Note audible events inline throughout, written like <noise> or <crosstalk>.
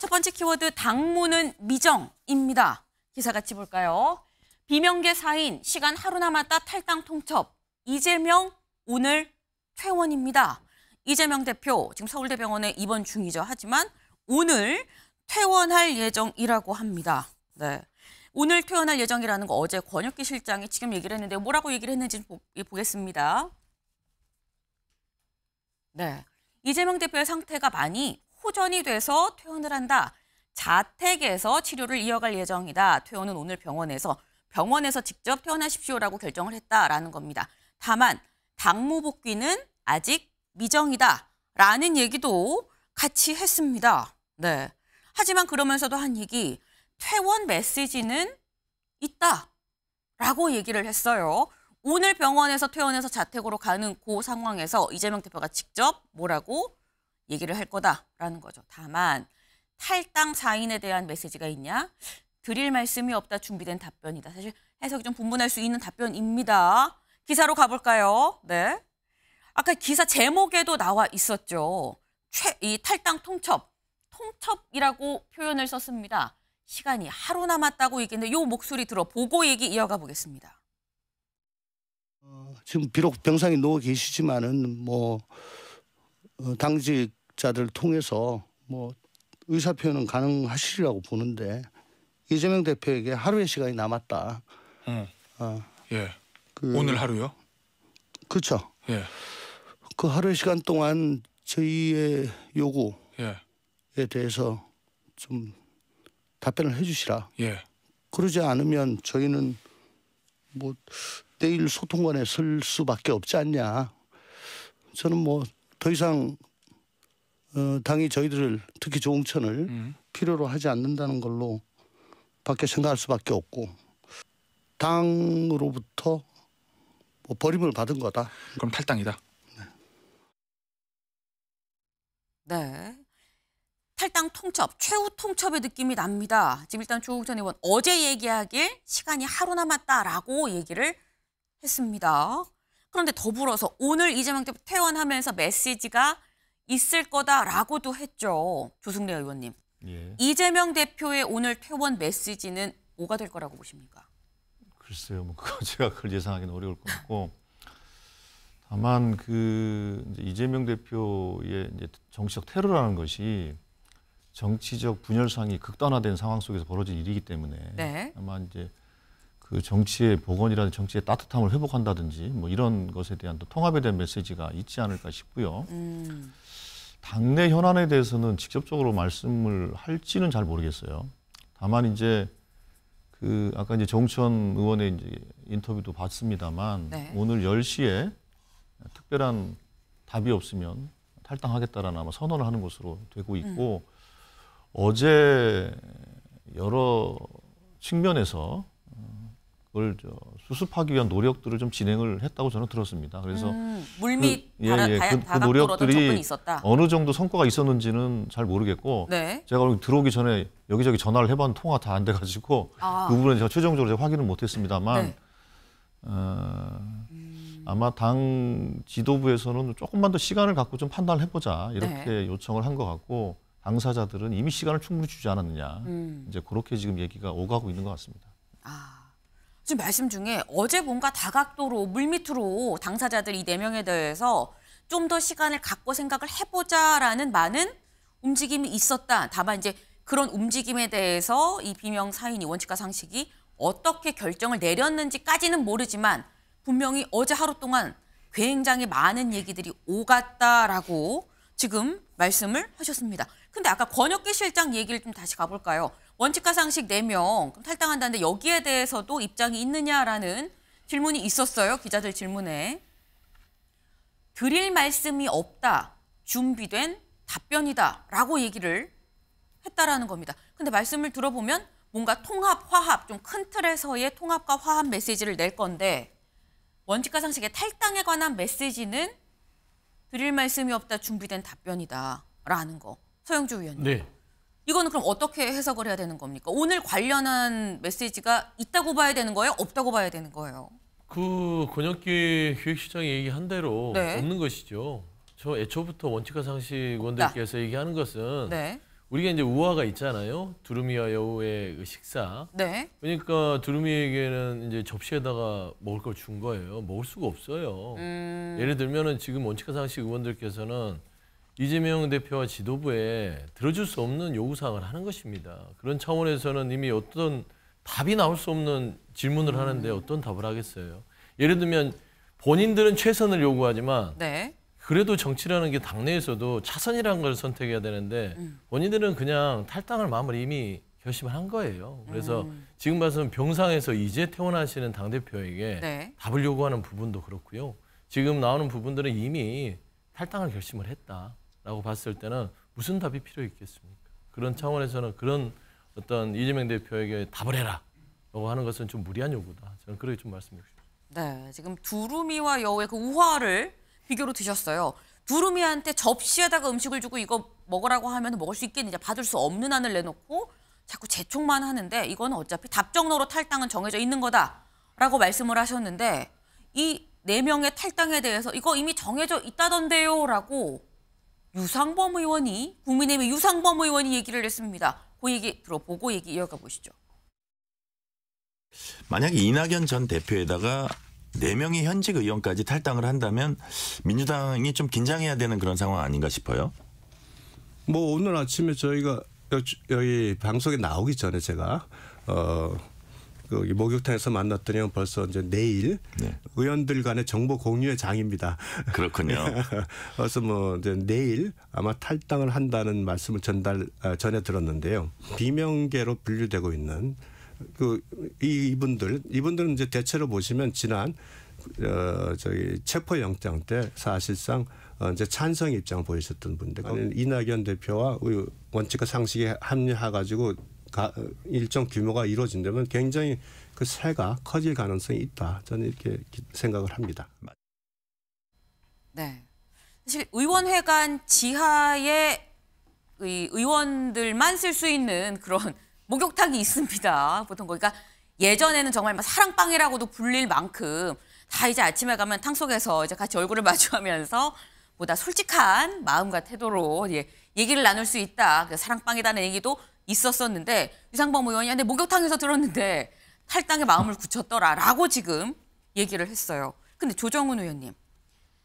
첫 번째 키워드 당무는 미정입니다. 기사 같이 볼까요? 비명계 사인 시간 하루 남았다 탈당 통첩. 이재명 오늘 퇴원입니다. 이재명 대표 지금 서울대병원에 입원 중이죠. 하지만 오늘 퇴원할 예정이라고 합니다. 네. 오늘 퇴원할 예정이라는 거 어제 권혁기 실장이 지금 얘기를 했는데 뭐라고 얘기를 했는지 예, 보겠습니다. 네. 이재명 대표의 상태가 많이 호전이 돼서 퇴원을 한다. 자택에서 치료를 이어갈 예정이다. 퇴원은 오늘 병원에서 병원에서 직접 퇴원하십시오라고 결정을 했다라는 겁니다. 다만 당무 복귀는 아직 미정이다라는 얘기도 같이 했습니다. 네. 하지만 그러면서도 한 얘기 퇴원 메시지는 있다라고 얘기를 했어요. 오늘 병원에서 퇴원해서 자택으로 가는 그 상황에서 이재명 대표가 직접 뭐라고 얘기를 할 거다라는 거죠. 다만 탈당 사인에 대한 메시지가 있냐? 드릴 말씀이 없다 준비된 답변이다. 사실 해석이 좀 분분할 수 있는 답변입니다. 기사로 가볼까요? 네. 아까 기사 제목에도 나와 있었죠. 최, 이 탈당 통첩, 통첩이라고 표현을 썼습니다. 시간이 하루 남았다고 얘기했는데 요 목소리 들어보고 얘기 이어가 보겠습니다. 어, 지금 비록 병상에 누워 계시지만은 뭐 어, 당직 자들을 통해서 뭐 의사 표현은 가능하시리라고 보는데 이재명 대표에게 하루의 시간이 남았다. 응. 어. 예. 그, 오늘 하루요? 그렇죠. 예. 그 하루의 시간 동안 저희의 요구에 예. 대해서 좀 답변을 해주시라. 예. 그러지 않으면 저희는 뭐 내일 소통관에 설 수밖에 없지 않냐. 저는 뭐 더 이상 어, 당이 저희들을 특히 조홍천을 음. 필요로 하지 않는다는 걸로 밖에 생각할 수밖에 없고 당으로부터 뭐 버림을 받은 거다. 그럼 탈당이다. 네. 네. 탈당 통첩, 최후 통첩의 느낌이 납니다. 지금 일단 조국전 의원 어제 얘기하길 시간이 하루 남았다라고 얘기를 했습니다. 그런데 더불어서 오늘 이재명 대표 퇴원하면서 메시지가 있을 거다라고도 했죠. 조승래 의원님. 예. 이재명 대표의 오늘 퇴원 메시지는 뭐가 될 거라고 보십니까? 글쎄요, 뭐 그거 <laughs> 제가 그걸 예상하기는 어려울 것 같고 다만 그 이재명 대표의 정치적 테러라는 것이 정치적 분열상이 극단화된 상황 속에서 벌어진 일이기 때문에 네. 아마 이제 그 정치의 복원이라든 정치의 따뜻함을 회복한다든지 뭐 이런 것에 대한 또 통합에 대한 메시지가 있지 않을까 싶고요. 음. 당내 현안에 대해서는 직접적으로 말씀을 할지는 잘 모르겠어요. 다만 이제 그 아까 이제 정천 의원의 이제 인터뷰도 봤습니다만 네. 오늘 10시에 특별한 답이 없으면 탈당하겠다라는 아마 선언을 하는 것으로 되고 있고 음. 어제 여러 측면에서 그걸 수습하기 위한 노력들을 좀 진행을 했다고 저는 들었습니다. 그래서 음, 그 물밑 그, 예, 예, 그, 그 노력들이 어느 정도 성과가 있었는지는 잘 모르겠고 네. 제가 들어오기 전에 여기저기 전화를 해봤는데 통화 다 안 돼가지고 아. 그 부분은 제가 최종적으로 제가 확인을 못했습니다만 네. 어, 음. 아마 당 지도부에서는 조금만 더 시간을 갖고 좀 판단을 해보자 이렇게 네. 요청을 한 것 같고 당사자들은 이미 시간을 충분히 주지 않았느냐 음. 이제 그렇게 지금 얘기가 오가고 있는 것 같습니다. 아. 지금 말씀 중에 어제 뭔가 다각도로 물밑으로 당사자들 이네 명에 대해서 좀 더 시간을 갖고 생각을 해보자라는 많은 움직임이 있었다. 다만 이제 그런 움직임에 대해서 이 비명 사인이 원칙과 상식이 어떻게 결정을 내렸는지까지는 모르지만 분명히 어제 하루 동안 굉장히 많은 얘기들이 오갔다라고 지금 말씀을 하셨습니다. 근데 아까 권혁기 실장 얘기를 좀 다시 가볼까요? 원칙과 상식 4명 탈당한다는데 여기에 대해서도 입장이 있느냐라는 질문이 있었어요. 기자들 질문에. 드릴 말씀이 없다. 준비된 답변이다. 라고 얘기를 했다라는 겁니다. 근데 말씀을 들어보면 뭔가 통합, 화합, 좀 큰 틀에서의 통합과 화합 메시지를 낼 건데 원칙과 상식의 탈당에 관한 메시지는 드릴 말씀이 없다 준비된 답변이다라는 거. 서영주 위원님. 네. 이거는 그럼 어떻게 해석을 해야 되는 겁니까? 오늘 관련한 메시지가 있다고 봐야 되는 거예요? 없다고 봐야 되는 거예요? 그 권혁기 기획시장이 얘기한 대로 네. 없는 것이죠. 저 애초부터 원칙과 상식 원들께서 얘기하는 것은 네. 우리가 이제 우화가 있잖아요. 두루미와 여우의 그 식사. 네. 그러니까 두루미에게는 이제 접시에다가 먹을 걸 준 거예요. 먹을 수가 없어요. 음... 예를 들면은 지금 원칙과 상식 의원들께서는 이재명 대표와 지도부에 들어줄 수 없는 요구사항을 하는 것입니다. 그런 차원에서는 이미 어떤 답이 나올 수 없는 질문을 하는데 음. 어떤 답을 하겠어요. 예를 들면 본인들은 최선을 요구하지만 네. 그래도 정치라는 게 당내에서도 차선이라는 걸 선택해야 되는데 음. 본인들은 그냥 탈당할 마음을 이미 결심을 한 거예요. 그래서 음. 지금 봐서는 병상에서 이제 퇴원하시는 당대표에게 네. 답을 요구하는 부분도 그렇고요. 지금 나오는 부분들은 이미 탈당을 결심을 했다. 라고 봤을 때는 무슨 답이 필요 있겠습니까? 그런 차원에서는 그런 어떤 이재명 대표에게 답을 해라 라고 하는 것은 좀 무리한 요구다. 저는 그렇게 좀 말씀해 주십시오. 네, 지금 두루미와 여우의 그 우화를 비교로 드셨어요. 두루미한테 접시에다가 음식을 주고 이거 먹으라고 하면 먹을 수 있겠느냐 받을 수 없는 안을 내놓고 자꾸 재촉만 하는데 이거 어차피 답정너로 탈당은 정해져 있는 거다라고 말씀을 하셨는데 이 네 명의 탈당에 대해서 이거 이미 정해져 있다던데요라고 유상범 의원이 국민의힘의 유상범 의원이 얘기를 했습니다. 그 얘기 들어보고 얘기 이어가 보시죠. 만약에 이낙연 전 대표에다가 네 명의 현직 의원까지 탈당을 한다면 민주당이 좀 긴장해야 되는 그런 상황 아닌가 싶어요. 뭐 오늘 아침에 저희가 여기 방송에 나오기 전에 제가 어그 목욕탕에서 만났더니 벌써 이제 내일 네. 의원들 간의 정보 공유의 장입니다. 그렇군요. <laughs> 그래서 뭐 이제 내일 아마 탈당을 한다는 말씀을 전달 아, 전해 들었는데요. 비명계로 분류되고 있는 그 이, 이분들 이분들은 이제 대체로 보시면 지난 어, 저기 체포영장 때 사실상 어, 이제 찬성 입장을 보이셨던 분들. 이낙연 대표와 원칙과 상식에 합류해 가지고 가, 일정 규모가 이루어진다면 굉장히 그새가 커질 가능성이 있다. 저는 이렇게 생각을 합니다. 네. 사실 의원회관 지하에 의원들만 쓸 수 있는 그런 <laughs> 목욕탕이 있습니다. 보통 거기가 예전에는 정말 막 사랑방이라고도 불릴 만큼 다 이제 아침에 가면 탕 속에서 이제 같이 얼굴을 <laughs> 마주하면서 보다 솔직한 마음과 태도로 예, 얘기를 나눌 수 있다. 그 사랑방이라는 얘기도 있었었는데 유상범 의원이 아, 근데 목욕탕에서 들었는데 탈당의 마음을 굳혔더라라고 지금 얘기를 했어요. 근데 조정훈 의원님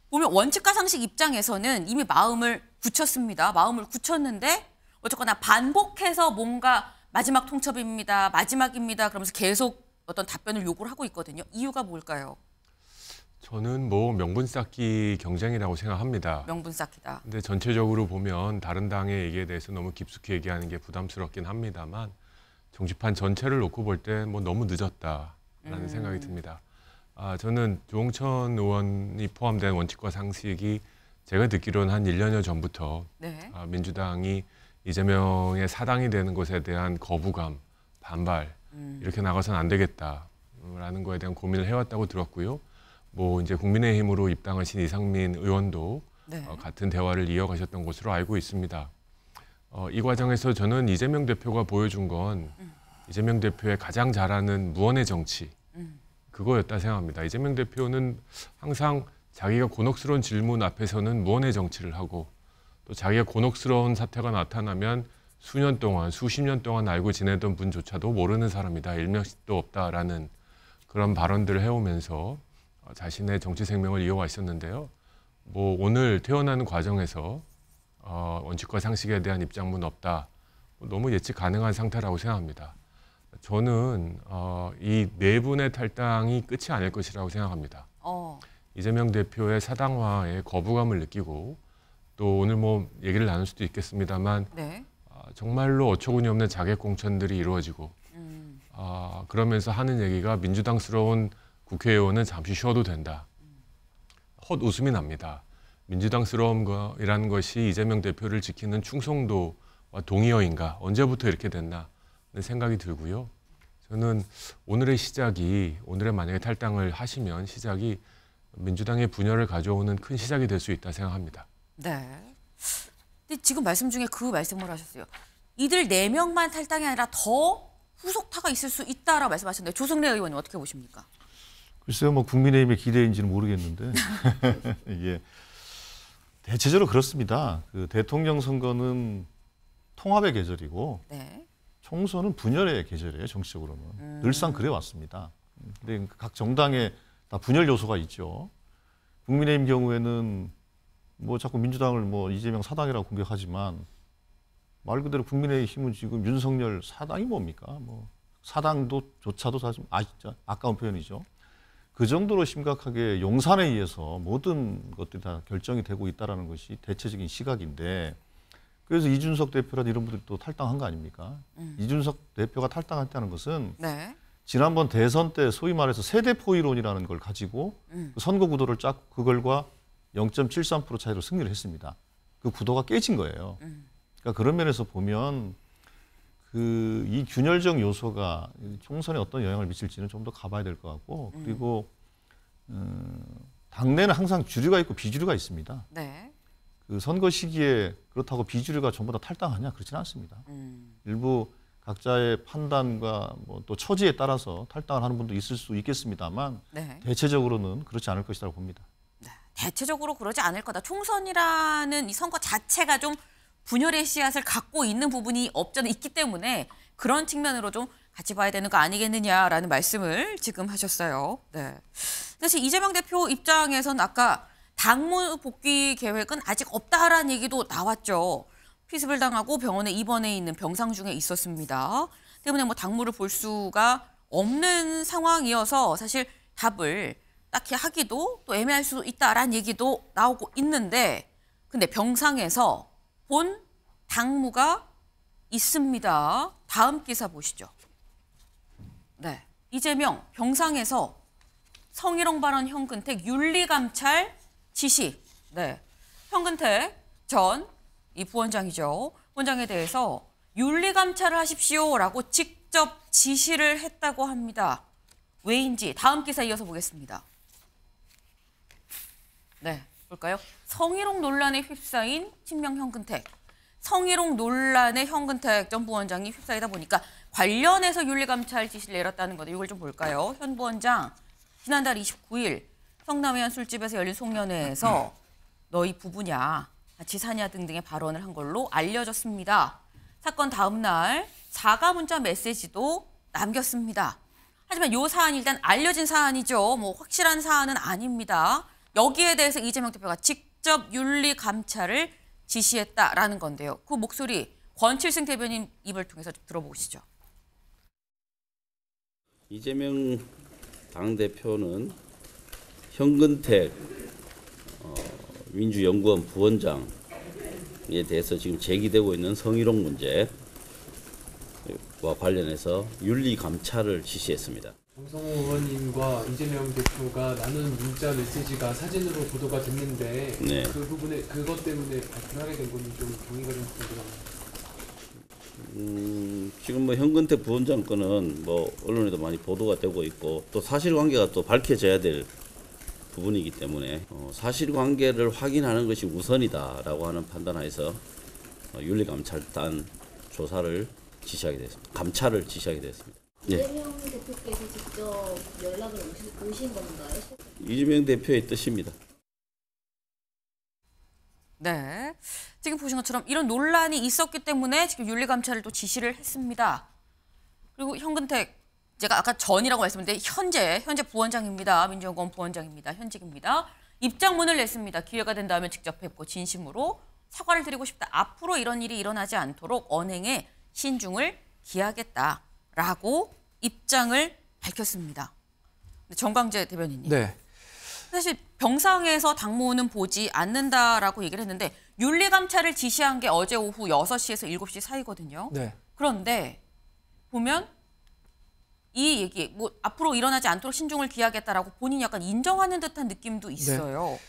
보면 원칙과 상식 입장에서는 이미 마음을 굳혔습니다. 마음을 굳혔는데 어쨌거나 반복해서 뭔가 마지막 통첩입니다. 마지막입니다. 그러면서 계속 어떤 답변을 요구를 하고 있거든요. 이유가 뭘까요? 저는 뭐 명분 쌓기 경쟁이라고 생각합니다. 명분 쌓기다. 근데 전체적으로 보면 다른 당의 얘기에 대해서 너무 깊숙이 얘기하는 게 부담스럽긴 합니다만 정치판 전체를 놓고 볼 때 뭐 너무 늦었다라는 음. 생각이 듭니다. 아, 저는 조홍천 의원이 포함된 원칙과 상식이 제가 듣기로는 한 1년여 전부터 네. 아, 민주당이 이재명의 사당이 되는 것에 대한 거부감, 반발 음. 이렇게 나가선 안 되겠다라는 거에 대한 고민을 해왔다고 들었고요. 뭐 이제 국민의힘으로 입당하신 이상민 의원도 네. 어, 같은 대화를 이어가셨던 것으로 알고 있습니다. 어, 이 과정에서 저는 이재명 대표가 보여준 건 음. 이재명 대표의 가장 잘하는 무언의 정치 음. 그거였다 생각합니다. 이재명 대표는 항상 자기가 곤혹스러운 질문 앞에서는 무언의 정치를 하고 또 자기가 곤혹스러운 사태가 나타나면 수년 동안 수십 년 동안 알고 지내던 분조차도 모르는 사람이다 일명도 없다라는 그런 발언들을 해오면서 자신의 정치 생명을 이어왔었는데요. 뭐 오늘 퇴원하는 과정에서 어, 원칙과 상식에 대한 입장문 없다. 뭐 너무 예측 가능한 상태라고 생각합니다. 저는 어, 이네 분의 탈당이 끝이 아닐 것이라고 생각합니다. 어. 이재명 대표의 사당화에 거부감을 느끼고 또 오늘 뭐 얘기를 나눌 수도 있겠습니다만 네. 어, 정말로 어처구니 없는 자객 공천들이 이루어지고 음. 어, 그러면서 하는 얘기가 민주당스러운 국회의원은 잠시 쉬어도 된다. 헛웃음이 납니다. 민주당스러움이라는 것이 이재명 대표를 지키는 충성도와 동의어인가 언제부터 이렇게 됐나 하는 생각이 들고요. 저는 오늘의 시작이 오늘의 만약에 탈당을 하시면 시작이 민주당의 분열을 가져오는 큰 시작이 될 수 있다 생각합니다. 네. 근데 지금 말씀 중에 그 말씀을 하셨어요. 이들 네 명만 탈당이 아니라 더 후속타가 있을 수 있다라고 말씀하셨는데 조성래 의원님 어떻게 보십니까? 글쎄요, 뭐 국민의힘의 기대인지는 모르겠는데 이게 <laughs> 예. 대체적으로 그렇습니다. 그 대통령 선거는 통합의 계절이고 네. 총선은 분열의 계절이에요. 정치적으로는 음. 늘상 그래 왔습니다. 근데 각 정당에 다 분열 요소가 있죠. 국민의힘 경우에는 뭐 자꾸 민주당을 뭐 이재명 사당이라고 공격하지만 말 그대로 국민의힘은 지금 윤석열 사당이 뭡니까? 뭐 사당도 조차도 사실 아 진짜 아까운 표현이죠. 그 정도로 심각하게 용산에 의해서 모든 것들이 다 결정이 되고 있다라는 것이 대체적인 시각인데 그래서 이준석 대표란 이런 분들이 또 탈당한 거 아닙니까? 음. 이준석 대표가 탈당했다는 것은 네. 지난번 대선 때 소위 말해서 세대포 이론이라는 걸 가지고 음. 그 선거 구도를 짰고 그걸과0.73% 차이로 승리를 했습니다. 그 구도가 깨진 거예요. 음. 그러니까 그런 면에서 보면 그이 균열적 요소가 총선에 어떤 영향을 미칠지는 좀 더 가봐야 될 것 같고 음. 그리고 음, 당내는 항상 주류가 있고 비주류가 있습니다. 네. 그 선거 시기에 그렇다고 비주류가 전부 다 탈당하냐 그렇지는 않습니다. 음. 일부 각자의 판단과 뭐또 처지에 따라서 탈당을 하는 분도 있을 수 있겠습니다만 네. 대체적으로는 그렇지 않을 것이라고 봅니다. 네. 대체적으로 그러지 않을 거다. 총선이라는 이 선거 자체가 좀 분열의 씨앗을 갖고 있는 부분이 없잖아 있기 때문에 그런 측면으로 좀 같이 봐야 되는 거 아니겠느냐라는 말씀을 지금 하셨어요. 네. 사실 이재명 대표 입장에선 아까 당무 복귀 계획은 아직 없다라는 얘기도 나왔죠. 피습을 당하고 병원에 입원해 있는 병상 중에 있었습니다. 때문에 뭐 당무를 볼 수가 없는 상황이어서 사실 답을 딱히 하기도 또 애매할 수 있다라는 얘기도 나오고 있는데 근데 병상에서 본 당무가 있습니다. 다음 기사 보시죠. 네. 이재명 병상에서 성희롱 발언 현근택 윤리감찰 지시. 네. 현근택 전 이 부원장이죠. 원장에 대해서 윤리감찰을 하십시오라고 직접 지시를 했다고 합니다. 왜인지 다음 기사 이어서 보겠습니다. 네. 볼까요? 성희롱 논란에 휩싸인 신명 현근택. 성희롱 논란에 현근택 전 부원장이 휩싸이다 보니까 관련해서 윤리감찰 지시를 내렸다는 건데 이걸 좀 볼까요? 현 부원장 지난달 29일 성남의 한 술집에서 열린 송년회에서 너희 부부냐 같이 사냐 등등의 발언을 한 걸로 알려졌습니다. 사건 다음 날 사과 문자 메시지도 남겼습니다. 하지만 요 사안 일단 알려진 사안이죠. 뭐 확실한 사안은 아닙니다. 여기에 대해서 이재명 대표가 직 직접 윤리 감찰을 지시했다라는 건데요. 그 목소리 권칠승 대변인 입을 통해서 들어보시죠. 이재명 당대표는 현근택 어, 민주연구원 부원장에 대해서 지금 제기되고 있는 성희롱 문제와 관련해서 윤리 감찰을 지시했습니다. 강성호 의원님과 이재명 대표가 나눈 문자 메시지가 사진으로 보도가 됐는데 네. 그 부분에 그것 때문에 발표하게 된 건지 좀 동의가 좀 궁금합니다. 음, 지금 뭐 현근택 부원장 건은 뭐 언론에도 많이 보도가 되고 있고 또 사실관계가 또 밝혀져야 될 부분이기 때문에 어, 사실관계를 확인하는 것이 우선이다라고 하는 판단하에서 어, 윤리감찰단 조사를 지시하게 됐습니다. 감찰을 지시하게 됐습니다. 예. 대표 직접 연락을 오신, 오신 건가요? 이재명 대표의 뜻입니다. 네. 지금 보신 것처럼 이런 논란이 있었기 때문에 지금 윤리감찰을 또 지시를 했습니다. 그리고 현근택, 제가 아까 전이라고 말씀드렸는데 현재, 현재 부원장입니다. 민주연구원 부원장입니다. 현직입니다. 입장문을 냈습니다. 기회가 된다면 직접 뵙고 진심으로 사과를 드리고 싶다. 앞으로 이런 일이 일어나지 않도록 언행에 신중을 기하겠다라고 입장을 밝혔습니다. 네, 정광재 대변인님. 네. 사실 병상에서 당모는 보지 않는다라고 얘기를 했는데 윤리 감찰을 지시한 게 어제 오후 6시에서 7시 사이거든요. 네. 그런데 보면 이 얘기 뭐 앞으로 일어나지 않도록 신중을 기하겠다라고 본인이 약간 인정하는 듯한 느낌도 네. 있어요. 네.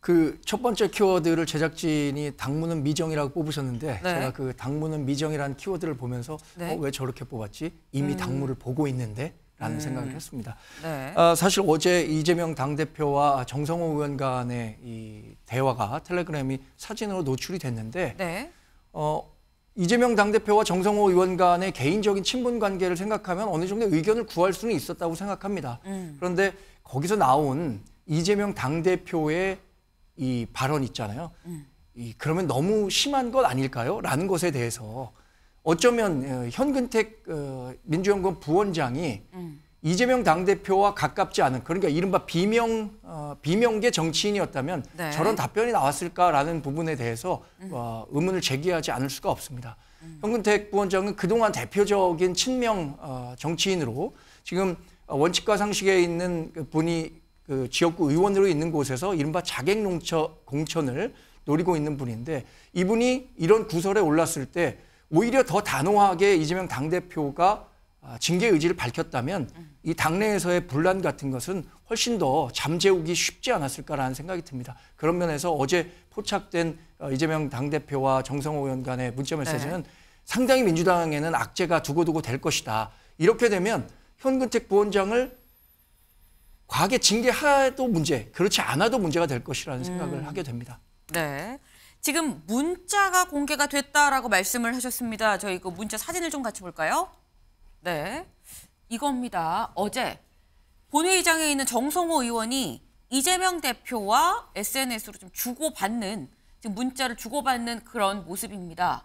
그 그첫 번째 키워드를 제작진이 당무는 미정이라고 뽑으셨는데 네. 제가 그 당무는 미정이라는 키워드를 보면서 네. 어, 왜 저렇게 뽑았지? 이미 음. 당무를 보고 있는데 라는 음. 생각을 했습니다. 네. 아, 사실 어제 이재명 당대표와 정성호 의원 간의 이 대화가 텔레그램이 사진으로 노출이 됐는데 네. 어, 이재명 당대표와 정성호 의원 간의 개인적인 친분 관계를 생각하면 어느 정도 의견을 구할 수는 있었다고 생각합니다. 음. 그런데 거기서 나온 이재명 당대표의 이 발언 있잖아요. 음. 이, 그러면 너무 심한 것 아닐까요? 라는 것에 대해서 어쩌면 어, 현근택 어, 민주연구원 부원장이 음. 이재명 당대표와 가깝지 않은 그러니까 이른바 비명 어, 비명계 정치인이었다면 네. 저런 답변이 나왔을까라는 부분에 대해서 음. 의문을 제기하지 않을 수가 없습니다. 음. 현근택 부원장은 그동안 대표적인 친명 정치인으로 지금 원칙과 상식에 있는 그 분이 그 지역구 의원으로 있는 곳에서 이른바 자객 농처 공천을 노리고 있는 분인데 이분이 이런 구설에 올랐을 때 오히려 더 단호하게 이재명 당대표가 아, 징계 의지를 밝혔다면 이 당내에서의 분란 같은 것은 훨씬 더 잠재우기 쉽지 않았을까라는 생각이 듭니다. 그런 면에서 어제 포착된 어, 이재명 당대표와 정성호 의원 간의 문자 메시지는 네. 상당히 민주당에는 악재가 두고두고 될 것이다. 이렇게 되면 현근택 부원장을 과하게 징계하도 문제, 그렇지 않아도 문제가 될 것이라는 생각을 음. 하게 됩니다. 네. 지금 문자가 공개가 됐다라고 말씀을 하셨습니다. 저희 그 문자 사진을 좀 같이 볼까요? 네. 이겁니다. 어제 본회의장에 있는 정성호 의원이 이재명 대표와 SNS로 좀 주고받는 지금 문자를 주고받는 그런 모습입니다.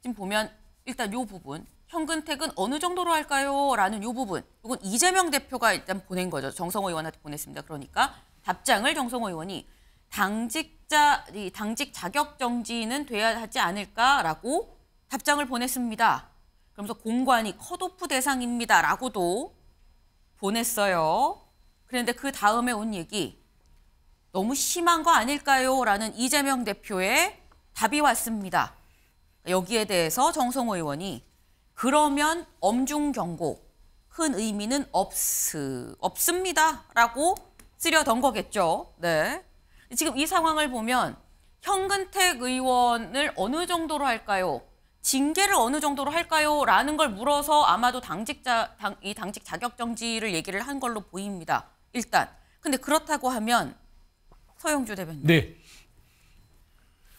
지금 보면 일단 요 부분 현근택은 어느 정도로 할까요? 라는 요 부분 이건 이재명 대표가 일단 보낸 거죠. 정성호 의원한테 보냈습니다. 그러니까 답장을 정성호 의원이 당직자 이 당직 자격 정지는 돼야 하지 않을까라고 답장을 보냈습니다. 그러면서 공관이 컷오프 대상입니다라고도 보냈어요. 그런데 그 다음에 온 얘기 너무 심한 거 아닐까요? 라는 이재명 대표의 답이 왔습니다. 여기에 대해서 정성호 의원이 그러면 엄중 경고, 큰 의미는 없, 없습니다. 라고 쓰려던 거겠죠. 네. 지금 이 상황을 보면 현근택 의원을 어느 정도로 할까요? 징계를 어느 정도로 할까요? 라는 걸 물어서 아마도 당직자, 당, 이 당직 자격정지를 얘기를 한 걸로 보입니다. 일단. 근데 그렇다고 하면 서영주 대변인. 네.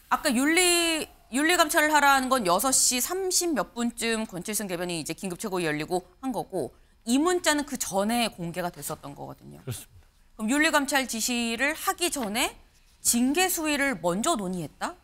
아까 윤리, 윤리감찰을 하라는 건 6시 30몇 분쯤 권칠승 대변인이 이제 긴급최고위 열리고 한 거고 이 문자는 그 전에 공개가 됐었던 거거든요. 그렇습니다. 그럼 윤리감찰 지시를 하기 전에 징계 수위를 먼저 논의했다?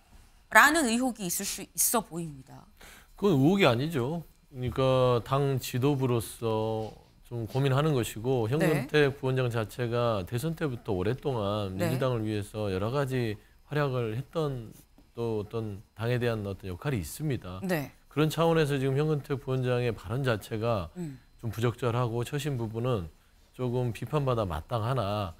라는 의혹이 있을 수 있어 보입니다. 그건 의혹이 아니죠. 그러니까 당 지도부로서 좀 고민하는 것이고 현근택 네. 부원장 자체가 대선 때부터 오랫동안 네. 민주당을 위해서 여러 가지 활약을 했던 또 어떤 당에 대한 어떤 역할이 있습니다. 네. 그런 차원에서 지금 현근택 부원장의 발언 자체가 음. 좀 부적절하고 처신 부분은 조금 비판받아 마땅하나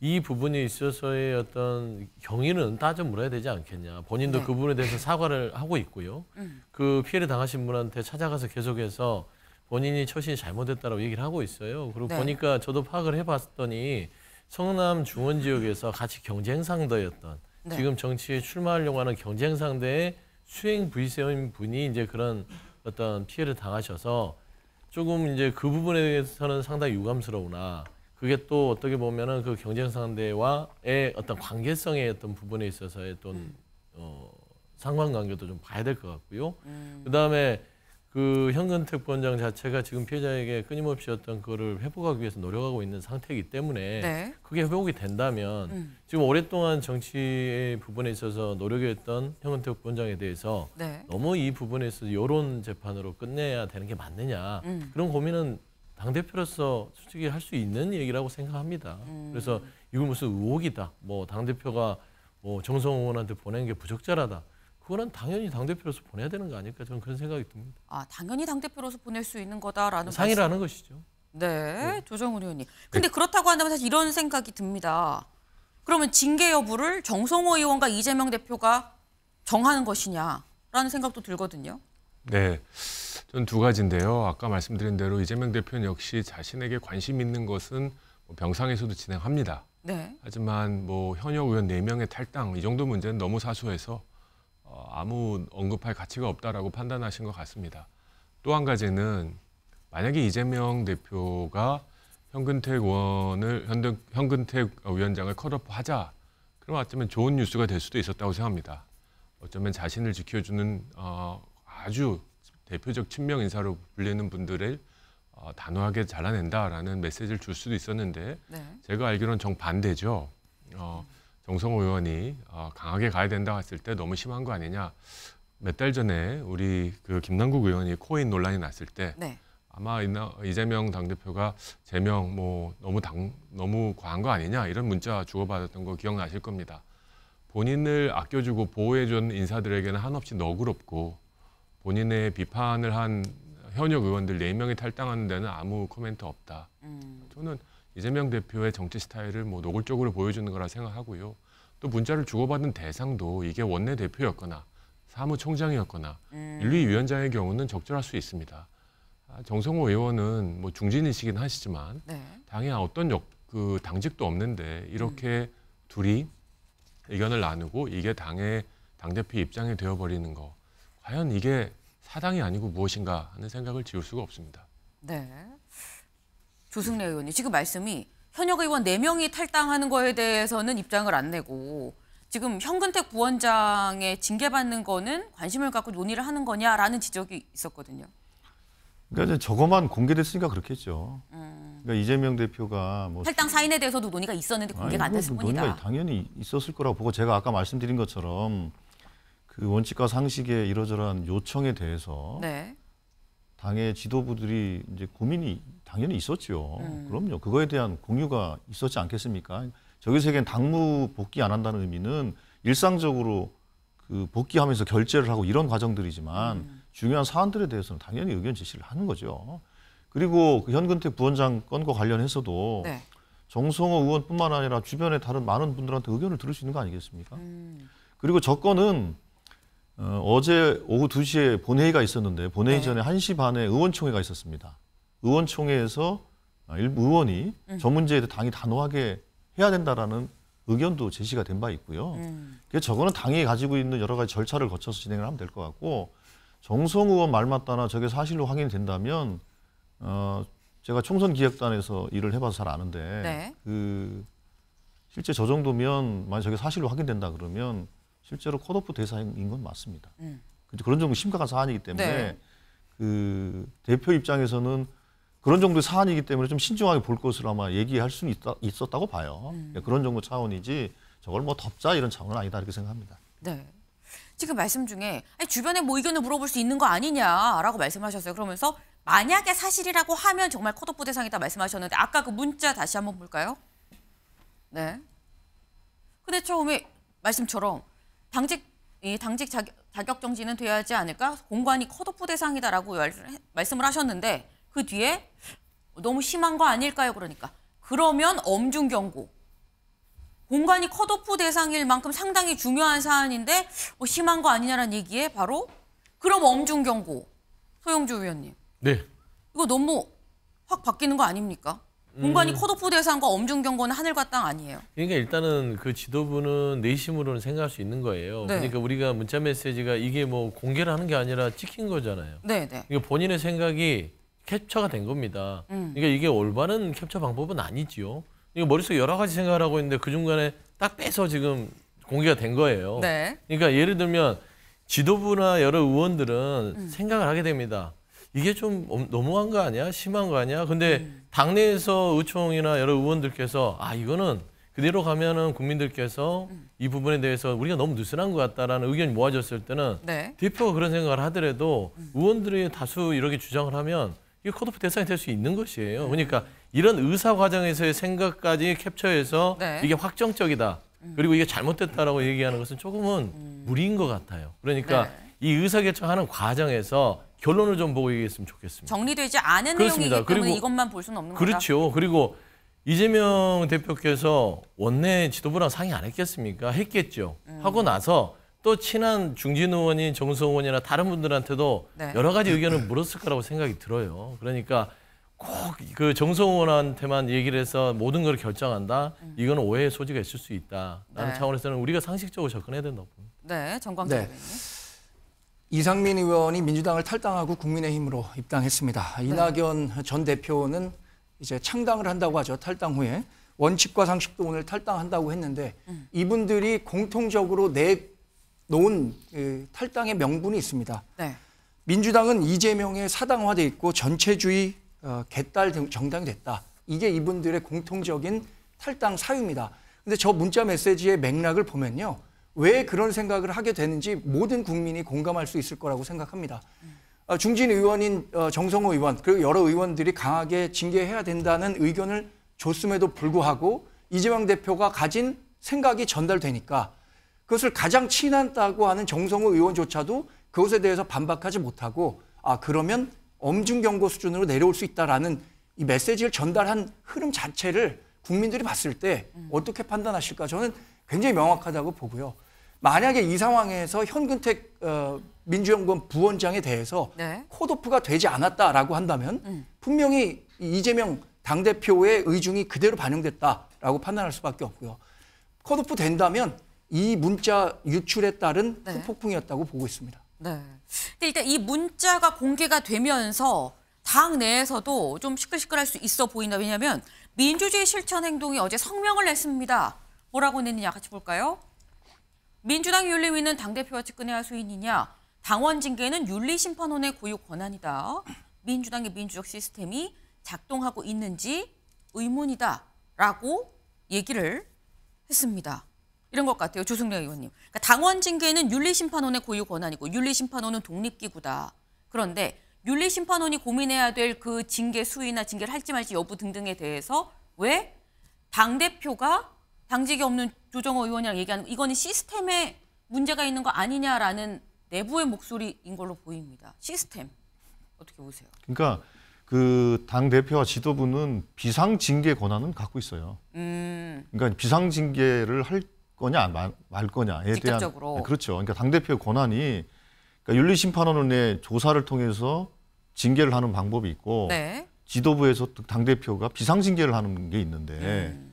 이 부분에 있어서의 어떤 경위는 따져 물어야 되지 않겠냐. 본인도 네. 그 부분에 대해서 사과를 하고 있고요. 음. 그 피해를 당하신 분한테 찾아가서 계속해서 본인이 처신이 잘못됐다라고 얘기를 하고 있어요. 그리고 네. 보니까 저도 파악을 해봤더니 성남 중원 지역에서 같이 경쟁 상대였던 네. 지금 정치에 출마하려고 하는 경쟁 상대의 수행 부의세인 분이 이제 그런 어떤 피해를 당하셔서 조금 이제 그 부분에 대해서는 상당히 유감스러우나 그게 또 어떻게 보면은 그 경쟁 상대와의 어떤 관계성의 어떤 부분에 있어서의 또떤 어, 상관관계도 좀 봐야 될 것 같고요. 음. 그 다음에 그 현근택 부원장 자체가 지금 피해자에게 끊임없이 어떤 그거를 회복하기 위해서 노력하고 있는 상태이기 때문에 네. 그게 회복이 된다면 음. 지금 오랫동안 정치의 부분에 있어서 노력했던 현근택 부원장에 대해서 네. 너무 이 부분에 서 여론 재판으로 끝내야 되는 게 맞느냐 음. 그런 고민은 당대표로서 솔직히 할 수 있는 얘기라고 생각합니다. 음. 그래서 이걸 무슨 의혹이다. 뭐 당대표가 뭐 정성 의원한테 보낸 게 부적절하다. 그거는 당연히 당대표로서 보내야 되는 거 아닐까 저는 그런 생각이 듭니다. 아 당연히 당대표로서 보낼 수 있는 거다라는 상의라는 것이죠. 네, 네. 조정훈 의원님. 네. 근데 네. 그렇다고 한다면 사실 이런 생각이 듭니다. 그러면 징계 여부를 정성호 의원과 이재명 대표가 정하는 것이냐라는 생각도 들거든요. 네, 전 두 가지인데요. 아까 말씀드린 대로 이재명 대표는 역시 자신에게 관심 있는 것은 뭐 병상에서도 진행합니다. 네. 하지만 뭐 현역 의원 네명의 탈당 이 정도 문제는 너무 사소해서 어, 아무 언급할 가치가 없다라고 판단하신 것 같습니다. 또 한 가지는 만약에 이재명 대표가 현근택 의원을 현근택 위원장을 컷오프하자 그럼 어쩌면 좋은 뉴스가 될 수도 있었다고 생각합니다. 어쩌면 자신을 지켜주는 어, 아주 대표적 친명 인사로 불리는 분들을 어, 단호하게 잘라낸다라는 메시지를 줄 수도 있었는데 네. 제가 알기로는 정반대죠. 어, 정성호 의원이 어, 강하게 가야 된다 했을 때 너무 심한 거 아니냐. 몇 달 전에 우리 그 김남국 의원이 코인 논란이 났을 때 네. 아마 이재명 당대표가 제명 뭐 너무 당 너무 과한 거 아니냐 이런 문자 주고받았던 거 기억나실 겁니다. 본인을 아껴주고 보호해준 인사들에게는 한없이 너그럽고 본인의 비판을 한 현역 의원들 4명이 탈당하는 데는 아무 코멘트 없다. 음. 저는 이재명 대표의 정치 스타일을 뭐 노골적으로 보여주는 거라 생각하고요. 또 문자를 주고받은 대상도 이게 원내 대표였거나 사무총장이었거나 음. 윤리위원장의 경우는 적절할 수 있습니다. 아, 정성호 의원은 뭐 중진이시긴 하시지만 네. 당에 어떤 역, 그 당직도 없는데 이렇게 음. 둘이 의견을 나누고 이게 당의 당대표 입장이 되어버리는 거 과연 이게 사당이 아니고 무엇인가 하는 생각을 지울 수가 없습니다. 네. 조승래 의원님 지금 말씀이 현역 의원 네명이 탈당하는 거에 대해서는 입장을 안 내고 지금 현근택 부원장의 징계받는 거는 관심을 갖고 논의를 하는 거냐라는 지적이 있었거든요. 그러니까 이제 저거만 공개됐으니까 그렇겠죠. 음. 그러니까 이재명 대표가 뭐 탈당 사인에 대해서도 논의가 있었는데 공개가 아니, 안 됐을 논의가 뿐이다. 당연히 있었을 거라고 보고 제가 아까 말씀드린 것처럼 그 원칙과 상식의 이러저러한 요청에 대해서 네. 당의 지도부들이 이제 고민이 당연히 있었죠. 음. 그럼요. 그거에 대한 공유가 있었지 않겠습니까? 저기서에는 당무 복귀 안 한다는 의미는 일상적으로 그 복귀하면서 결제를 하고 이런 과정들이지만 음. 중요한 사안들에 대해서는 당연히 의견 제시를 하는 거죠. 그리고 그현근택 부원장 건과 관련해서도 네. 정성호 의원뿐만 아니라 주변의 다른 많은 분들한테 의견을 들을 수 있는 거 아니겠습니까? 음. 그리고 저 건은 어, 어제 오후 2시에 본회의가 있었는데 본회의 네. 전에 1시 반에 의원총회가 있었습니다. 의원총회에서 아, 일부 의원이 음. 저 문제에 대해 당이 단호하게 해야 된다라는 의견도 제시가 된 바 있고요. 음. 그 저거는 당이 가지고 있는 여러 가지 절차를 거쳐서 진행을 하면 될 것 같고 정성 의원 말 맞다나 저게 사실로 확인이 된다면 어 제가 총선 기획단에서 일을 해봐서 잘 아는데 네. 그 실제 저 정도면 만약 저게 사실로 확인된다 그러면 실제로 컷오프 대상인 건 맞습니다. 음. 그런 정도 심각한 사안이기 때문에 네. 그 대표 입장에서는 그런 정도의 사안이기 때문에 좀 신중하게 볼것으로 아마 얘기할 수는 있다, 있었다고 봐요. 음. 예, 그런 정도 차원이지 저걸 뭐 덮자 이런 차원은 아니다 이렇게 생각합니다. 네. 지금 말씀 중에 주변에 뭐 의견을 물어볼 수 있는 거 아니냐라고 말씀하셨어요. 그러면서 만약에 사실이라고 하면 정말 컷오프 대상이다 말씀하셨는데 아까 그 문자 다시 한번 볼까요? 네. 근데 처음에 말씀처럼 당직 이 당직 자격, 자격 정지는 돼야 하지 않을까? 공관이 컷오프 대상이다라고 말씀을 하셨는데 그 뒤에 너무 심한 거 아닐까요? 그러니까 그러면 엄중 경고. 공간이 컷오프 대상일 만큼 상당히 중요한 사안인데 뭐 심한 거아니냐는 얘기에 바로 그럼 엄중 경고. 소영주 위원님. 네. 이거 너무 확 바뀌는 거 아닙니까? 공간이 음. 컷오프 대상과 엄중 경고는 하늘과 땅 아니에요. 그러니까 일단은 그 지도부는 내심으로는 생각할 수 있는 거예요. 네. 그러니까 우리가 문자 메시지가 이게 뭐 공개를 하는 게 아니라 찍힌 거잖아요. 네, 네. 그러니까 본인의 생각이 캡처가 된 겁니다. 음. 그러니까 이게 올바른 캡처 방법은 아니지요. 이거 그러니까 머릿속에 여러 가지 생각을 하고 있는데 그 중간에 딱 빼서 지금 공개가 된 거예요. 네. 그러니까 예를 들면 지도부나 여러 의원들은 음. 생각을 하게 됩니다. 이게 좀 너무한 거 아니야? 심한 거 아니야? 근데 음. 당내에서 의총이나 여러 의원들께서 아 이거는 그대로 가면은 국민들께서 음. 이 부분에 대해서 우리가 너무 느슨한 것 같다라는 의견이 모아졌을 때는 네. 대표가 그런 생각을 하더라도 음. 의원들이 다수 이렇게 주장을 하면 이 컷오프 대상이 될 수 있는 것이에요. 그러니까 이런 의사 과정에서의 생각까지 캡처해서 네. 이게 확정적이다. 음. 그리고 이게 잘못됐다라고 얘기하는 것은 조금은 음. 무리인 것 같아요. 그러니까 네. 이 의사결정하는 과정에서 결론을 좀 보고 얘기했으면 좋겠습니다. 정리되지 않은 그렇습니다. 내용이기 때문에 이것만 볼 수는 없는 죠 그렇죠. 거다. 그리고 이재명 대표께서 원내 지도부랑 상의 안 했겠습니까? 했겠죠. 음. 하고 나서 또 친한 중진 의원인 정성 의원이나 다른 분들한테도 네. 여러 가지 의견을 물었을 거라고 생각이 들어요. 그러니까 꼭 그 정성 의원한테만 얘기를 해서 모든 걸 결정한다. 음. 이건 오해의 소지가 있을 수 있다. 라는 네. 차원에서는 우리가 상식적으로 접근해야 된다고 봅니다. 네, 정광태 네. 의원님. 이상민 의원이 민주당을 탈당하고 국민의힘으로 입당했습니다. 네. 이낙연 네. 전 대표는 이제 창당을 한다고 하죠. 탈당 후에 원칙과 상식도 오늘 탈당한다고 했는데 음. 이분들이 공통적으로 내 놓은 그 탈당의 명분이 있습니다. 네. 민주당은 이재명의 사당화돼 있고 전체주의 어, 개딸 정당이 됐다. 이게 이분들의 공통적인 탈당 사유입니다. 근데 저 문자 메시지의 맥락을 보면요. 왜 그런 생각을 하게 되는지 모든 국민이 공감할 수 있을 거라고 생각합니다. 어, 중진 의원인 어, 정성호 의원 그리고 여러 의원들이 강하게 징계해야 된다는 의견을 줬음에도 불구하고 이재명 대표가 가진 생각이 전달되니까 그것을 가장 친한다고 하는 정성호 의원조차도 그것에 대해서 반박하지 못하고 아 그러면 엄중 경고 수준으로 내려올 수 있다라는 이 메시지를 전달한 흐름 자체를 국민들이 봤을 때 음. 어떻게 판단하실까 저는 굉장히 명확하다고 보고요. 만약에 이 상황에서 현근택 어, 민주연구원 부원장에 대해서 네. 코도프가 되지 않았다라고 한다면 음. 분명히 이재명 당대표의 의중이 그대로 반영됐다라고 판단할 수밖에 없고요. 코도프 된다면 이 문자 유출에 따른 네. 폭풍이었다고 보고 있습니다. 네. 근데 일단 이 문자가 공개가 되면서 당 내에서도 좀 시끌시끌할 수 있어 보인다. 왜냐하면 민주주의 실천 행동이 어제 성명을 냈습니다. 뭐라고 냈느냐 같이 볼까요? 민주당 윤리위는 당대표와 측근의 하수인이냐. 당원 징계는 윤리심판원의 고유 권한이다. 민주당의 민주적 시스템이 작동하고 있는지 의문이다. 라고 얘기를 했습니다. 이런 것 같아요. 조승래 의원님. 그러니까 당원 징계는 윤리심판원의 고유 권한이고 윤리심판원은 독립기구다. 그런데 윤리심판원이 고민해야 될 그 징계 수위나 징계를 할지 말지 여부 등등에 대해서 왜 당대표가 당직이 없는 조정호 의원이랑 얘기하는 이거는 시스템에 문제가 있는 거 아니냐라는 내부의 목소리인 걸로 보입니다. 시스템. 어떻게 보세요? 그러니까 그당 대표와 지도부는 비상 징계 권한은 갖고 있어요. 음. 그러니까 비상 징계를 할때 거냐 말, 말 거냐에 직접적으로. 대한 네, 그렇죠. 그러니까 당 대표의 권한이 그러니까 윤리심판원의 조사를 통해서 징계를 하는 방법이 있고 네. 지도부에서 당 대표가 비상징계를 하는 게 있는데 음.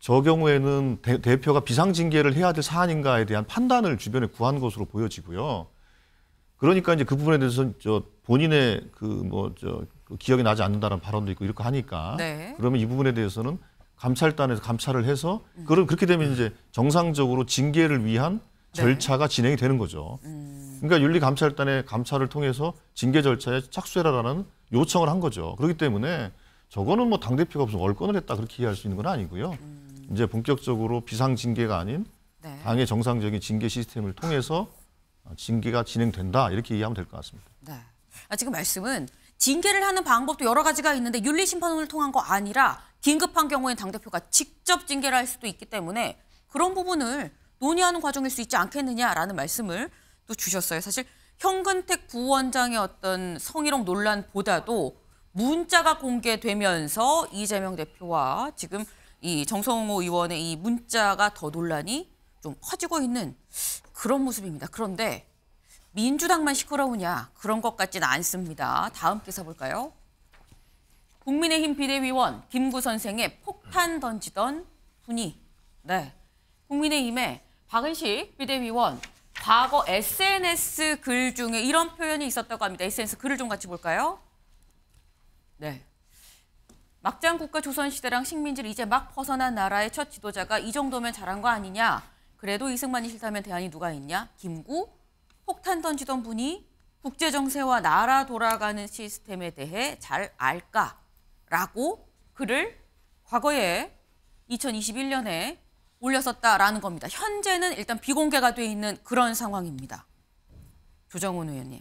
저 경우에는 대, 표가 비상징계를 해야 될 사안인가에 대한 판단을 주변에 구한 것으로 보여지고요. 그러니까 이제 그 부분에 대해서는 저 본인의 그 뭐 저 기억이 나지 않는다는 발언도 있고 이렇게 하니까 네. 그러면 이 부분에 대해서는 감찰단에서 감찰을 해서 음. 그런 그렇게 되면 이제 정상적으로 징계를 위한 네. 절차가 네. 진행이 되는 거죠. 음. 그러니까 윤리감찰단의 감찰을 통해서 징계 절차에 착수해라라는 요청을 한 거죠. 그렇기 때문에 저거는 뭐 당대표가 무슨 월권을 했다 그렇게 이해할 수 있는 건 아니고요. 음. 이제 본격적으로 비상징계가 아닌 네. 당의 정상적인 징계 시스템을 통해서 징계가 진행된다 이렇게 이해하면 될 것 같습니다. 네. 아, 지금 말씀은 징계를 하는 방법도 여러 가지가 있는데 윤리 심판원을 통한 거 아니라 긴급한 경우엔 당대표가 직접 징계를 할 수도 있기 때문에 그런 부분을 논의하는 과정일 수 있지 않겠느냐라는 말씀을 또 주셨어요. 사실 현근택 부원장의 어떤 성희롱 논란보다도 문자가 공개되면서 이재명 대표와 지금 이 정성호 의원의 이 문자가 더 논란이 좀 커지고 있는 그런 모습입니다. 그런데 민주당만 시끄러우냐 그런 것 같진 않습니다. 다음 기사 볼까요? 국민의힘 비대위원 김구 선생의 폭탄 던지던 분이 네 국민의힘의 박은식 비대위원 과거 SNS 글 중에 이런 표현이 있었다고 합니다. SNS 글을 좀 같이 볼까요? 네. 막장 국가 조선시대랑 식민지를 이제 막 벗어난 나라의 첫 지도자가 이 정도면 잘한 거 아니냐. 그래도 이승만이 싫다면 대안이 누가 있냐? 김구 폭탄 던지던 분이 국제 정세와 나라 돌아가는 시스템에 대해 잘 알까라고 글을 과거에 2021년에 올렸었다라는 겁니다. 현재는 일단 비공개가 돼 있는 그런 상황입니다. 조정훈 의원님.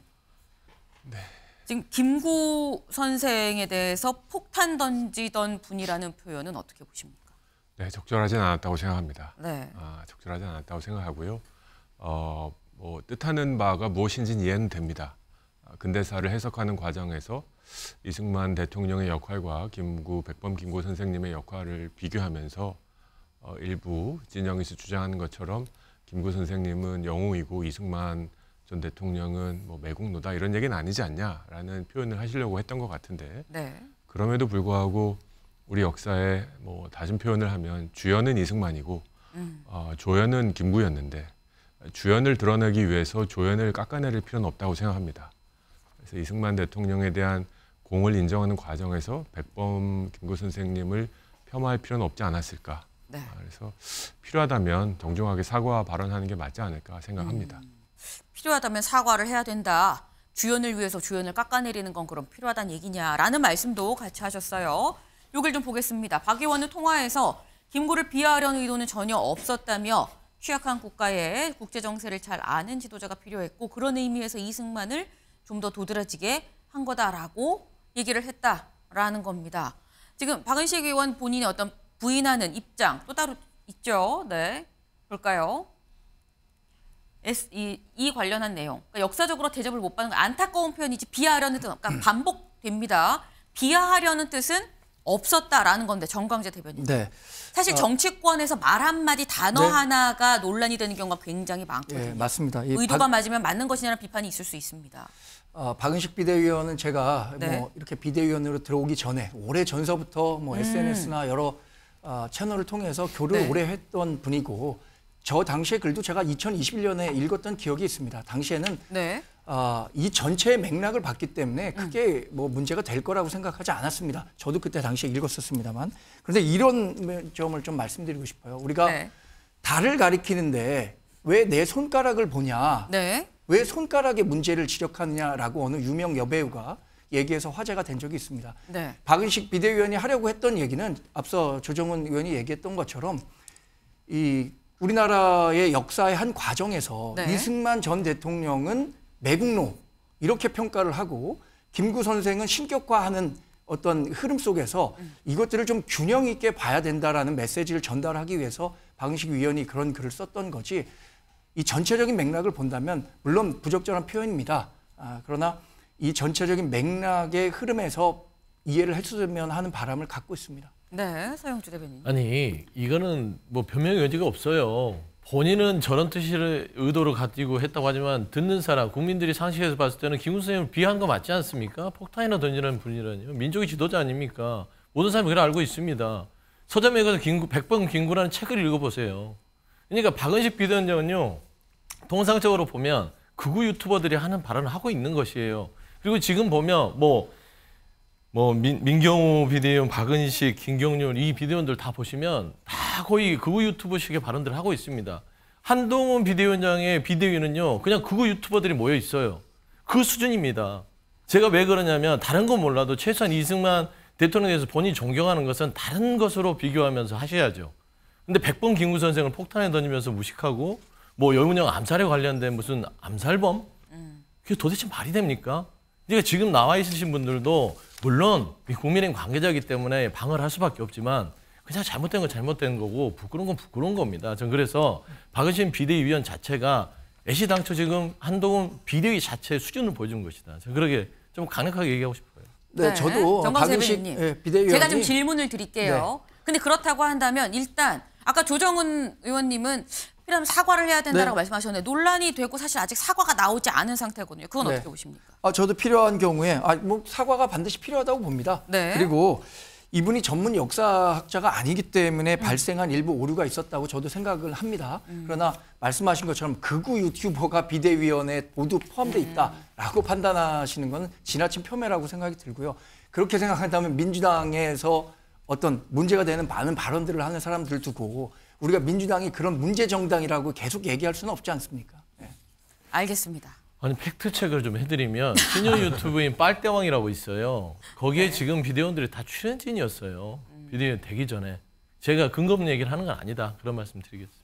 네. 지금 김구 선생에 대해서 폭탄 던지던 분이라는 표현은 어떻게 보십니까? 네, 적절하진 않았다고 생각합니다. 네. 아, 적절하지 않았다고 생각하고요. 어, 뭐 뜻하는 바가 무엇인지는 이해는 됩니다. 아, 근대사를 해석하는 과정에서 이승만 대통령의 역할과 김구 백범 김구 선생님의 역할을 비교하면서 어, 일부 진영에서 주장하는 것처럼 김구 선생님은 영웅이고 이승만 전 대통령은 뭐 매국노다 이런 얘기는 아니지 않냐라는 표현을 하시려고 했던 것 같은데 네. 그럼에도 불구하고 우리 역사에 뭐 다른 표현을 하면 주연은 이승만이고 음. 어, 조연은 김구였는데 주연을 드러내기 위해서 조연을 깎아내릴 필요는 없다고 생각합니다. 그래서 이승만 대통령에 대한 공을 인정하는 과정에서 백범 김구 선생님을 폄하할 필요는 없지 않았을까. 네. 아, 그래서 필요하다면 정중하게 사과 발언하는 게 맞지 않을까 생각합니다. 음, 필요하다면 사과를 해야 된다. 주연을 위해서 주연을 깎아내리는 건 그럼 필요하다는 얘기냐라는 말씀도 같이 하셨어요. 요걸 좀 보겠습니다. 박 의원은 통화에서 김구를 비하하려는 의도는 전혀 없었다며 취약한 국가의 국제 정세를 잘 아는 지도자가 필요했고 그런 의미에서 이승만을 좀 더 도드라지게 한 거다라고 얘기를 했다라는 겁니다. 지금 박은식 의원 본인의 어떤 부인하는 입장 또 따로 있죠. 네. 볼까요? S, 이, 이 관련한 내용. 그러니까 역사적으로 대접을 못 받는 안타까운 표현이지 비하하려는 뜻, 그러니까 <clears throat> 반복됩니다. 비하하려는 뜻은 없었다라는 건데 정광재 대변인. 네. 사실 아. 정치권에서 말 한마디 단어 네. 하나가 논란이 되는 경우가 굉장히 많거든요. 네, 맞습니다. 의도가 박... 맞으면 맞는 것이냐는 비판이 있을 수 있습니다. 어, 박은식 비대위원은 제가 뭐 네. 뭐 이렇게 비대위원으로 들어오기 전에 오래 전서부터 뭐 음. SNS나 여러 어, 채널을 통해서 교류를 네. 오래 했던 분이고 저 당시의 글도 제가 2021년에 읽었던 기억이 있습니다. 당시에는 네. 아, 이 전체의 맥락을 봤기 때문에 크게 뭐 문제가 될 거라고 생각하지 않았습니다. 저도 그때 당시에 읽었었습니다만. 그런데 이런 점을 좀 말씀드리고 싶어요. 우리가 네. 달을 가리키는데 왜 내 손가락을 보냐, 네. 왜 손가락에 문제를 지적하느냐라고 어느 유명 여배우가 얘기해서 화제가 된 적이 있습니다. 네. 박은식 비대위원이 하려고 했던 얘기는 앞서 조정은 의원이 얘기했던 것처럼 이 우리나라의 역사의 한 과정에서 네. 이승만 전 대통령은 매국노 이렇게 평가를 하고 김구 선생은 신격화하는 어떤 흐름 속에서 이것들을 좀 균형 있게 봐야 된다라는 메시지를 전달하기 위해서 방식 위원이 그런 글을 썼던 거지 이 전체적인 맥락을 본다면 물론 부적절한 표현입니다. 아, 그러나 이 전체적인 맥락의 흐름에서 이해를 했으면 하는 바람을 갖고 있습니다. 네, 서영주 대변인. 아니 이거는 뭐 변명 의 여지가 없어요. 본인은 저런 뜻을 의도를 가지고 했다고 하지만 듣는 사람, 국민들이 상식에서 봤을 때는 김문 선생님을 비한 거 맞지 않습니까? 폭탄이나 던지는 분이라니요. 민족의 지도자 아닙니까? 모든 사람이 그걸 알고 있습니다. 서점에 가서 김구, 1번 김구라는 책을 읽어보세요. 그러니까 박은식 비대위원장은요. 통상적으로 보면 극우 유튜버들이 하는 발언을 하고 있는 것이에요. 그리고 지금 보면 뭐뭐 민, 민경호 비대위원, 박은식, 김경률 이 비대위원들 다 보시면 다 거의 그우 유튜버식의 발언들을 하고 있습니다. 한동훈 비대위원장의 비대위는요 그냥 그우 유튜버들이 모여 있어요. 그 수준입니다. 제가 왜 그러냐면 다른 건 몰라도 최소한 이승만 대통령에서 본인이 존경하는 것은 다른 것으로 비교하면서 하셔야죠. 근데 백범 김구 선생을 폭탄에 던지면서 무식하고 뭐 여운형 암살에 관련된 무슨 암살범? 음. 그게 도대체 말이 됩니까? 이게 지금 나와 있으신 분들도 물론 국민의힘 관계자이기 때문에 방어를 할 수밖에 없지만 그냥 잘못된 건 잘못된 거고 부끄러운 건 부끄러운 겁니다. 전 그래서 박은신 비대위원 자체가 애시당초 지금 한동훈 비대위 자체의 수준을 보여준 것이다. 저 그러게 좀 강력하게 얘기하고 싶어요. 네, 네. 저도 박은식 네, 예, 비대위원 제가 좀 질문을 드릴게요. 네. 근데 그렇다고 한다면 일단 아까 조정은 의원님은 이러면 사과를 해야 된다라고 네. 말씀하셨는데 논란이 되고 사실 아직 사과가 나오지 않은 상태거든요. 그건 네. 어떻게 보십니까? 아, 저도 필요한 경우에 아, 뭐 사과가 반드시 필요하다고 봅니다. 네. 그리고 이분이 전문 역사학자가 아니기 때문에 음. 발생한 일부 오류가 있었다고 저도 생각을 합니다. 음. 그러나 말씀하신 것처럼 극우 유튜버가 비대위원회에 모두 포함돼 음. 있다라고 판단하시는 것은 지나친 폄훼라고 생각이 들고요. 그렇게 생각한다면 민주당에서 어떤 문제가 되는 많은 발언들을 하는 사람들 두고 우리가 민주당이 그런 문제 정당이라고 계속 얘기할 수는 없지 않습니까? 네. 알겠습니다. 아니 팩트 체크를 좀 해드리면 신여 유튜브인 빨대왕이라고 있어요. 거기에 네. 지금 비대원들이다 출연진이었어요. 비대위원 되기 전에 제가 근거 없는 얘기를 하는 건 아니다 그런 말씀 드리겠습니다.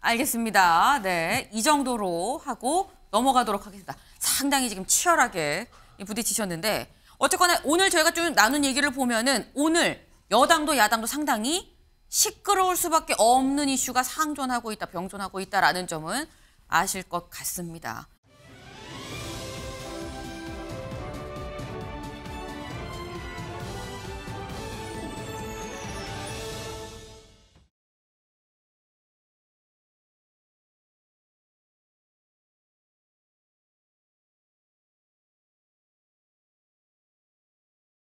알겠습니다. 네, 이 정도로 하고 넘어가도록 하겠습니다. 상당히 지금 치열하게 부딪히셨는데 어쨌거나 오늘 저희가 좀 나눈 얘기를 보면은 오늘 여당도 야당도 상당히 시끄러울 수밖에 없는 이슈가 상존하고 있다, 병존하고 있다라는 점은 아실 것 같습니다.